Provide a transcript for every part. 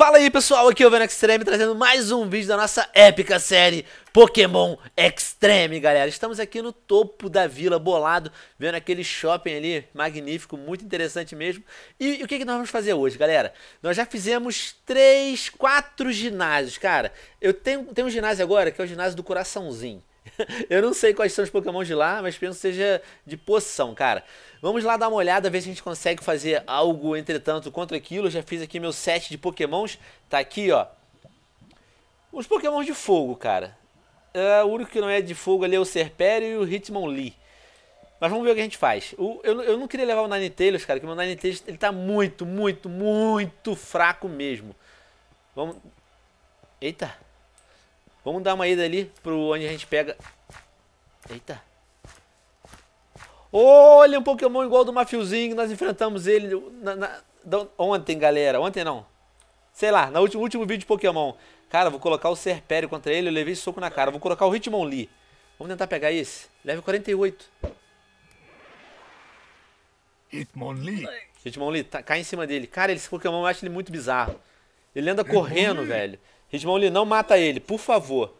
Fala aí pessoal, aqui é o Venom Extreme trazendo mais um vídeo da nossa épica série Pokémon Extreme, galera. Estamos aqui no topo da vila, bolado, vendo aquele shopping ali, magnífico, muito interessante mesmo. E, e o que, que nós vamos fazer hoje, galera? Nós já fizemos três, quatro ginásios, cara. Eu tenho, tenho um ginásio agora que é o ginásio do coraçãozinho. Eu não sei quais são os Pokémon de lá, mas penso que seja de poção, cara. Vamos lá dar uma olhada, ver se a gente consegue fazer algo, entretanto, contra aquilo. Eu já fiz aqui meu set de Pokémons. Tá aqui, ó. Os Pokémon de fogo, cara. Uh, o único que não é de fogo ali é o Serpério e o Hitmonlee. Mas vamos ver o que a gente faz. O, eu, eu, não queria levar o Ninetales, cara, porque o meu Ninetales ele tá muito, muito, muito fraco mesmo. Vamos... Eita! Vamos dar uma ida ali pro onde a gente pega... Eita. Olha um Pokémon igual do Mafiozinho. Nós enfrentamos ele na, na, ontem, galera. Ontem não. Sei lá, no último, último vídeo de Pokémon. Cara, vou colocar o Serpério contra ele. Eu levei soco na cara. Vou colocar o Hitmonlee. Vamos tentar pegar esse. Leve 48. Hitmonlee? Hitmonlee, tá, cai em cima dele. Cara, esse Pokémon eu acho ele muito bizarro. Ele anda é correndo, velho. Ridmond não mata ele, por favor.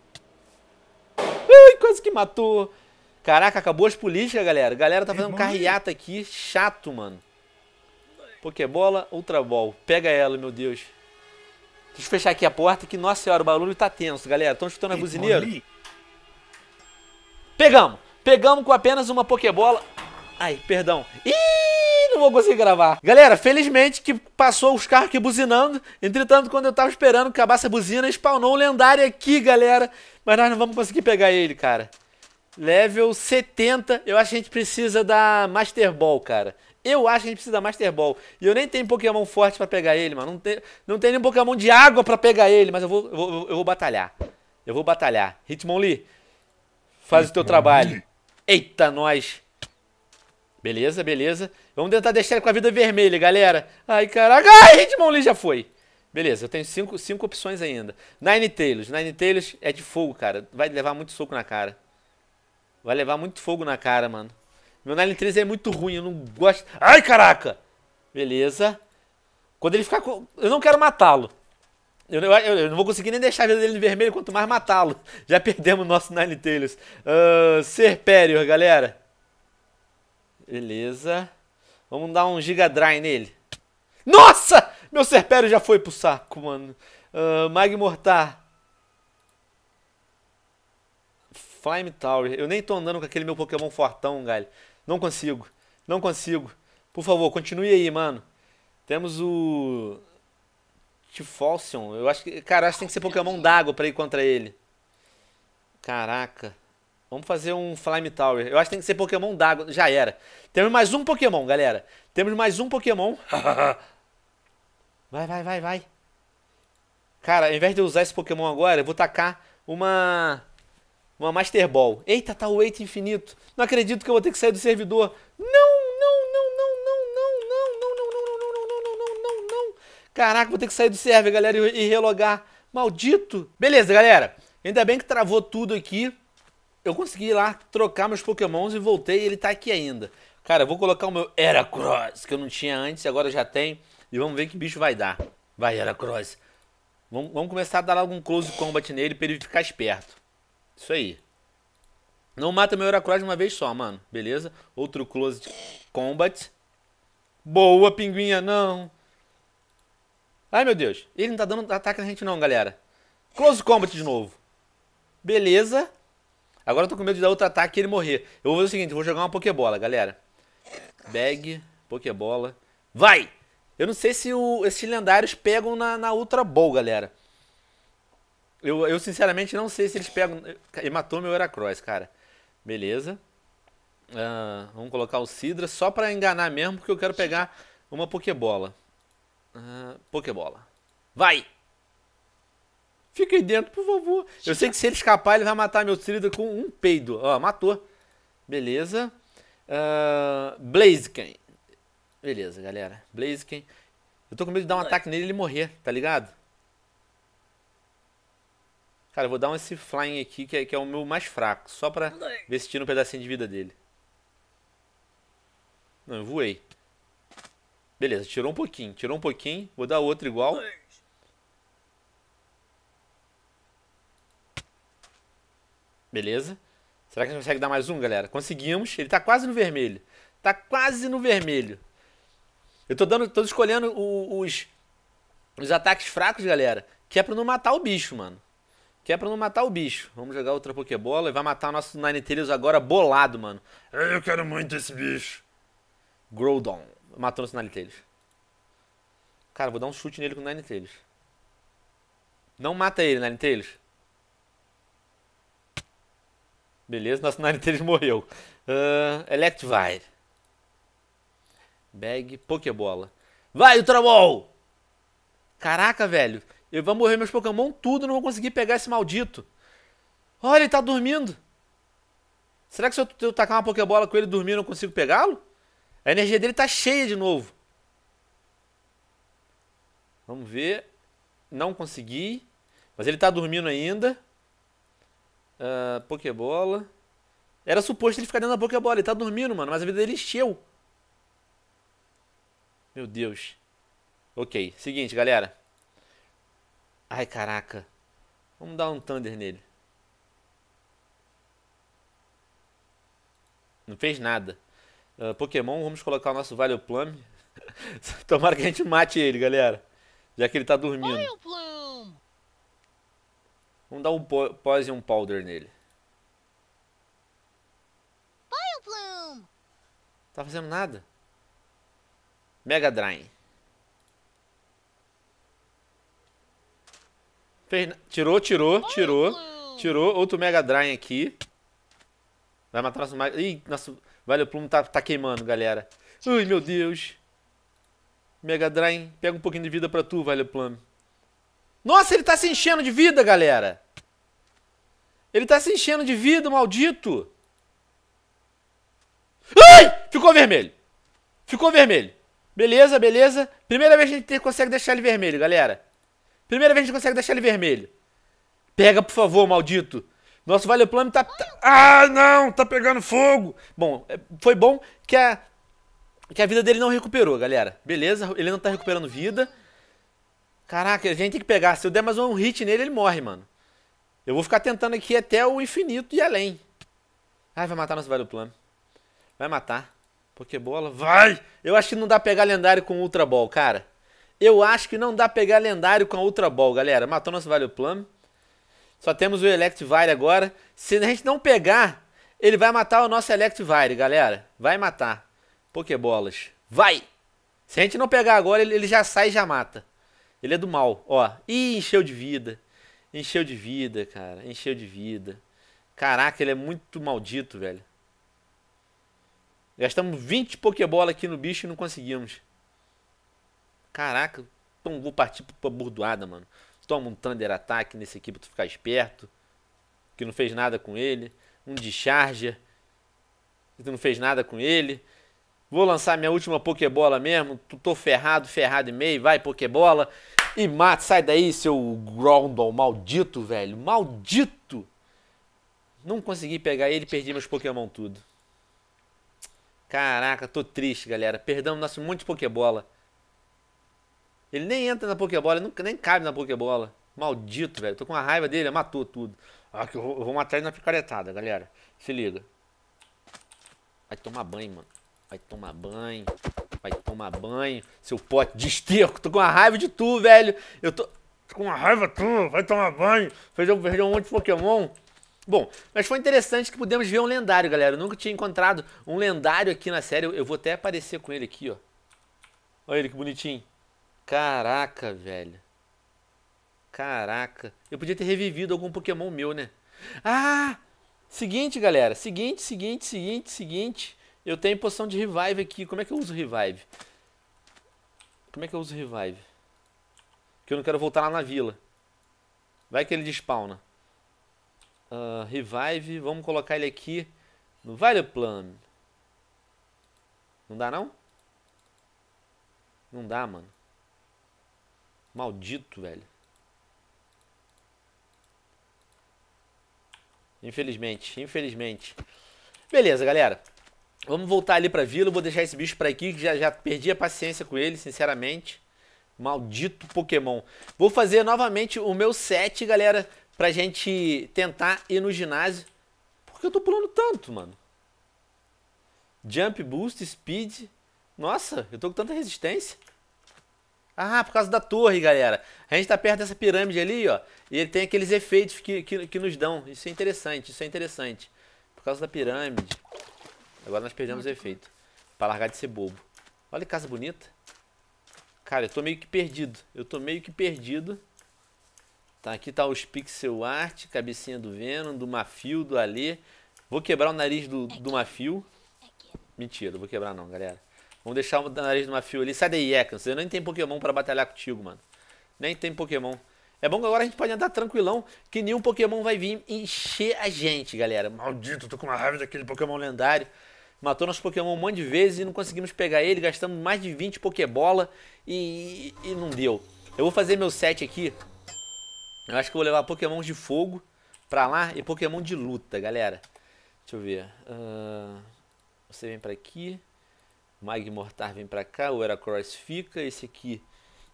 Ai, quase que matou. Caraca, acabou as políticas, galera. Galera tá fazendo carreata aqui, chato, mano. Pokébola, Ultra Ball. Pega ela, meu Deus. Deixa eu fechar aqui a porta que, nossa senhora, o barulho tá tenso, galera. Estão escutando a buzineira? Pegamos! Pegamos com apenas uma Pokébola. Ai, perdão. Ih! não vou conseguir gravar. Galera, felizmente que passou os carros aqui buzinando. Entretanto, quando eu tava esperando que acabasse a buzina, spawnou um lendário aqui, galera. Mas nós não vamos conseguir pegar ele, cara. Level 70. Eu acho que a gente precisa da Master Ball, cara. Eu acho que a gente precisa da Master Ball. E eu nem tenho Pokémon forte pra pegar ele, mano. Não, tem, não tenho nem Pokémon de água pra pegar ele, mas eu vou, eu vou, eu vou batalhar. Eu vou batalhar. Hitmonlee, faz Hitmonlee. o teu trabalho. Eita, nós. Beleza, beleza. Vamos tentar deixar ele com a vida vermelha, galera. Ai, caraca. Ai, Hitmon Lee já foi. Beleza, eu tenho cinco, cinco opções ainda. Nine Tails. Nine Tails é de fogo, cara. Vai levar muito soco na cara. Vai levar muito fogo na cara, mano. Meu Nine Tails é muito ruim, eu não gosto. Ai, caraca! Beleza. Quando ele ficar. Com... Eu não quero matá-lo. Eu, eu, eu, não vou conseguir nem deixar a vida dele vermelho, quanto mais matá-lo. Já perdemos o nosso Nine Tails. Uh, Serperior, galera. Beleza. Vamos dar um Giga Dry nele. Nossa! Meu Serpério já foi pro saco, mano. Uh, ah, Magmortar. Flame Tower. Eu nem tô andando com aquele meu Pokémon fortão, galho. Não consigo. Não consigo. Por favor, continue aí, mano. Temos o... Tifalsion. Eu acho que... Cara, acho que tem que ser Pokémon d'água pra ir contra ele. Caraca. Vamos fazer um Flame Tower. Eu acho que tem que ser Pokémon d'água. Já era. Temos mais um Pokémon, galera. Temos mais um Pokémon. vai, vai, vai, vai. Cara, ao invés de eu usar esse Pokémon agora, eu vou tacar uma... Uma Master Ball. Eita, tá o Eight infinito. Não acredito que eu vou ter que sair do servidor. Não! Caraca, vou ter que sair do server, galera, e relogar. Maldito! Beleza, galera. Ainda bem que travou tudo aqui eu consegui ir lá trocar meus pokémons e voltei e ele tá aqui ainda. Cara, eu vou colocar o meu Heracross, que eu não tinha antes e agora já tem. E vamos ver que bicho vai dar. Vai, Heracross. Vamos, vamos começar a dar algum close combat nele pra ele ficar esperto. Isso aí. Não mata meu Heracross de uma vez só, mano. Beleza? Outro close combat. Boa, pinguinha, não. Ai, meu Deus. Ele não tá dando ataque na gente não, galera. Close combat de novo. Beleza. Agora eu tô com medo de dar outro ataque e ele morrer. Eu vou fazer o seguinte, vou jogar uma Pokébola, galera. Bag, Pokébola. Vai! Eu não sei se o, esses lendários pegam na, na Ultra Ball, galera. Eu, eu sinceramente não sei se eles pegam... Ele matou meu Heracross, cara. Beleza. Uh, vamos colocar o Sidra só pra enganar mesmo, porque eu quero pegar uma Pokébola. Uh, ah, Vai! Vai! Fica aí dentro, por favor. Eu sei que se ele escapar, ele vai matar meu Trida com um peido. Ó, matou. Beleza. Uh, Blaziken. Beleza, galera. Blaziken. Eu tô com medo de dar um ataque nele e ele morrer, tá ligado? Cara, eu vou dar um esse flying aqui, que é, que é o meu mais fraco. Só pra ver se tira um pedacinho de vida dele. Não, eu voei. Beleza, tirou um pouquinho. Tirou um pouquinho. Vou dar outro igual. Beleza? Será que a gente consegue dar mais um, galera? Conseguimos. Ele tá quase no vermelho. Tá quase no vermelho. Eu tô dando, tô escolhendo os, os ataques fracos, galera. Que é pra não matar o bicho, mano. Que é pra não matar o bicho. Vamos jogar outra Pokébola e vai matar o nosso Ninetales agora bolado, mano. Eu quero muito esse bicho. Groudon. Matou nosso Ninetales. Cara, vou dar um chute nele com o Ninetales. Não mata ele, Ninetales. Beleza, nosso nacionalidade morreu. Uh, ah, Electivire. Bag, Pokébola. Vai, Ultramol! Caraca, velho. Eu vou morrer meus Pokémon tudo, não vou conseguir pegar esse maldito. Olha, ele tá dormindo. Será que se eu, tacar uma Pokébola com ele dormindo, eu não consigo pegá-lo? A energia dele tá cheia de novo. Vamos ver. Não consegui. Mas ele tá dormindo ainda. Uh, Pokébola. Era suposto ele ficar dentro da Pokébola, ele tá dormindo, mano, mas a vida dele encheu. Meu Deus. Ok, seguinte, galera. Ai, caraca. Vamos dar um Thunder nele. Não fez nada. Uh, Pokémon, vamos colocar o nosso Vale Plum. Tomara que a gente mate ele, galera. Já que ele tá dormindo. Vamos dar um poison um powder nele. Bioplume. Tá fazendo nada. Mega Drain. Tirou, tirou, tirou. Tirou. Outro Mega Drain aqui. Vai matar nosso Mega... Ih, nosso Vale Plume tá, tá queimando, galera. Ai, meu Deus. Mega Drain, pega um pouquinho de vida pra tu, Vale Plume. Nossa, ele está se enchendo de vida, galera. Ele está se enchendo de vida, maldito. Ai! Ficou vermelho. Ficou vermelho. Beleza, beleza. Primeira vez que a gente consegue deixar ele vermelho, galera. Primeira vez que a gente consegue deixar ele vermelho. Pega, por favor, maldito. Nosso Vale plano tá... tá- ah, não! Tá pegando fogo! Bom, é, foi bom que a... Que a vida dele não recuperou, galera. Beleza, ele não tá recuperando vida. Caraca, a gente tem que pegar. Se eu der mais um hit nele, ele morre, mano. Eu vou ficar tentando aqui até o infinito e além. Ai, vai matar nosso velho plano. Vai matar. Pokébola, vai! Eu acho que não dá pegar lendário com Ultra Ball, cara. Eu acho que não dá pegar lendário com a Ultra Ball, galera. Matou nosso Vale Plum. Só temos o Electivire agora. Se a gente não pegar, ele vai matar o nosso Electivire, galera. Vai matar. Pokébolas. Vai! Se a gente não pegar agora, ele já sai e já mata. Ele é do mal, ó. Ih, encheu de vida. Encheu de vida, cara. Encheu de vida. Caraca, ele é muito maldito, velho. Gastamos 20 Pokébola aqui no bicho e não conseguimos. Caraca, então vou partir pra burdoada, mano. Toma um Thunder Attack nesse aqui pra tu ficar esperto. Que não fez nada com ele. Um Discharger. Que tu não fez nada com ele. Vou lançar minha última Pokébola mesmo. Tô ferrado, ferrado e meio. Vai, Pokébola. E mata, sai daí, seu Grondon maldito, velho. Maldito! Não consegui pegar ele, perdi meus Pokémon tudo. Caraca, tô triste, galera. Perdamos nosso monte de Pokébola. Ele nem entra na Pokébola, nunca, nem cabe na Pokébola. Maldito, velho. Tô com uma raiva dele, matou tudo. Ah, que eu vou, eu vou matar ele na picaretada, galera. Se liga. Vai tomar banho, mano. Vai tomar banho. Vai tomar banho. Seu pote de esterco. Tô com uma raiva de tu, velho. Eu tô, tô com uma raiva tu. Vai tomar banho. Fez um perder um monte de Pokémon. Bom, mas foi interessante que pudemos ver um lendário, galera. Eu nunca tinha encontrado um lendário aqui na série. Eu vou até aparecer com ele aqui, ó. Olha ele que bonitinho. Caraca, velho. Caraca. Eu podia ter revivido algum Pokémon meu, né? Ah! Seguinte, galera. Seguinte, seguinte, seguinte, seguinte. Eu tenho poção de revive aqui. Como é que eu uso revive? Como é que eu uso revive? Porque eu não quero voltar lá na vila. Vai que ele despawna. Uh, revive. Vamos colocar ele aqui no Vale Plan. Não dá não? Não dá, mano. Maldito, velho. Infelizmente, infelizmente. Beleza, galera. Vamos voltar ali pra vila. Eu vou deixar esse bicho pra aqui. Já, já perdi a paciência com ele, sinceramente. Maldito Pokémon. Vou fazer novamente o meu set, galera. Pra gente tentar ir no ginásio. Por que eu tô pulando tanto, mano? Jump, boost, speed. Nossa, eu tô com tanta resistência. Ah, por causa da torre, galera. A gente tá perto dessa pirâmide ali, ó. E ele tem aqueles efeitos que, que, que nos dão. Isso é interessante, isso é interessante. Por causa da pirâmide. Agora nós perdemos Muito efeito. Bom. Pra largar de ser bobo. Olha que casa bonita. Cara, eu tô meio que perdido. Eu tô meio que perdido. Tá, aqui tá os pixel art, cabecinha do Venom, do Mafio, do Alê. Vou quebrar o nariz do, é do Mafio. É Mentira, vou quebrar não, galera. Vamos deixar o nariz do Mafio ali. Sai daí, Ekans. Você nem tem Pokémon para batalhar contigo, mano. Nem tem Pokémon. É bom que agora a gente pode andar tranquilão, que nenhum Pokémon vai vir encher a gente, galera. Maldito, tô com uma raiva daquele Pokémon lendário matou nosso Pokémon um monte de vezes e não conseguimos pegar ele, gastamos mais de 20 Pokébola e, e, e não deu. Eu vou fazer meu set aqui. Eu acho que vou levar Pokémon de fogo pra lá e Pokémon de luta, galera. Deixa eu ver. Uh, você vem pra aqui. Magmortar vem pra cá. O Heracross fica. Esse aqui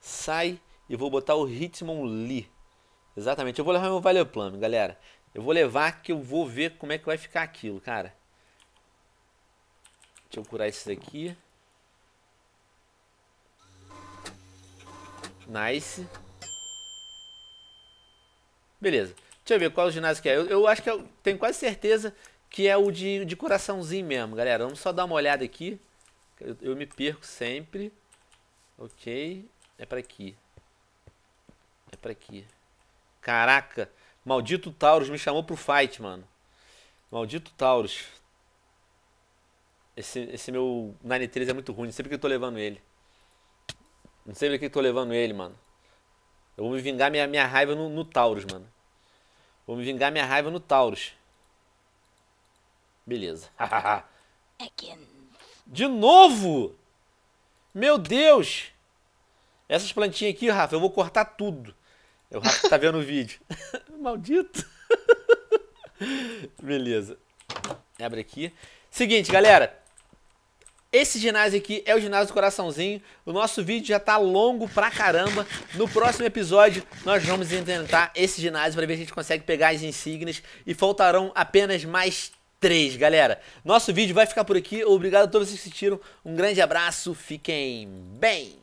sai. E vou botar o Hitmonlee. Exatamente. Eu vou levar meu Valeplume, galera. Eu vou levar que eu vou ver como é que vai ficar aquilo, cara. Deixa eu curar esse daqui. Nice. Beleza. Deixa eu ver qual ginásio que é. Eu, eu acho que eu tenho quase certeza que é o de, de coraçãozinho mesmo, galera. Vamos só dar uma olhada aqui. Eu, eu me perco sempre. Ok. É pra aqui. É pra aqui. Caraca. Maldito Taurus me chamou pro fight, mano. Maldito Taurus esse, esse meu 93 é muito ruim, não sei porque eu tô levando ele. Não sei porque eu tô levando ele, mano. Eu vou me vingar minha, minha raiva no, no Taurus, mano. Vou me vingar minha raiva no Taurus. Beleza. É De novo? Meu Deus! Essas plantinhas aqui, Rafa, eu vou cortar tudo. O Rafa tá vendo o vídeo. Maldito. Beleza. Abre aqui. Seguinte, galera. Esse ginásio aqui é o ginásio do coraçãozinho. O nosso vídeo já tá longo pra caramba. No próximo episódio, nós vamos tentar esse ginásio para ver se a gente consegue pegar as insígnias. E faltarão apenas mais três, galera. Nosso vídeo vai ficar por aqui. Obrigado a todos que assistiram. Um grande abraço. Fiquem bem.